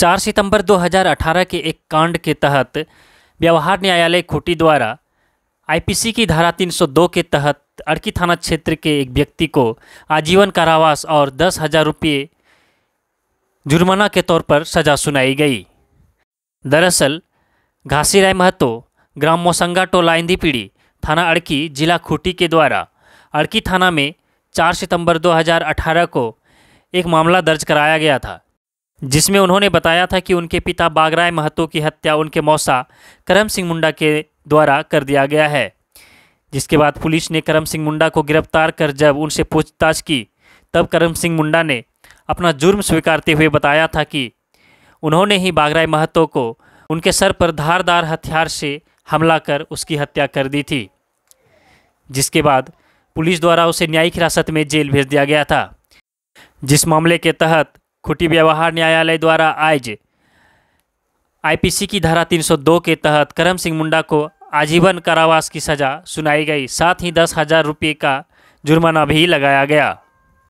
4 सितंबर 2018 के एक कांड के तहत व्यवहार न्यायालय खूटी द्वारा आईपीसी की धारा 302 के तहत अड़की थाना क्षेत्र के एक व्यक्ति को आजीवन कारावास और दस हज़ार रुपये जुर्माना के तौर पर सजा सुनाई गई दरअसल घासीराय महतो ग्राम मोसंगा टोला पीढ़ी थाना अड़की जिला खूटी के द्वारा अड़की थाना में 4 सितंबर 2018 को एक मामला दर्ज कराया गया था जिसमें उन्होंने बताया था कि उनके पिता बागराय महतो की हत्या उनके मौसा करम सिंह मुंडा के द्वारा कर दिया गया है जिसके बाद पुलिस ने करम सिंह मुंडा को गिरफ्तार कर जब उनसे पूछताछ की तब करम सिंह मुंडा ने अपना जुर्म स्वीकारते हुए बताया था कि उन्होंने ही बागराय महतो को उनके सर पर धारदार हथियार से हमला कर उसकी हत्या कर दी थी जिसके बाद पुलिस द्वारा उसे न्यायिक हिरासत में जेल भेज दिया गया था जिस मामले के तहत खुटी व्यवहार न्यायालय द्वारा आज आईपीसी की धारा 302 के तहत करम सिंह मुंडा को आजीवन कारावास की सजा सुनाई गई साथ ही दस हजार रुपये का जुर्माना भी लगाया गया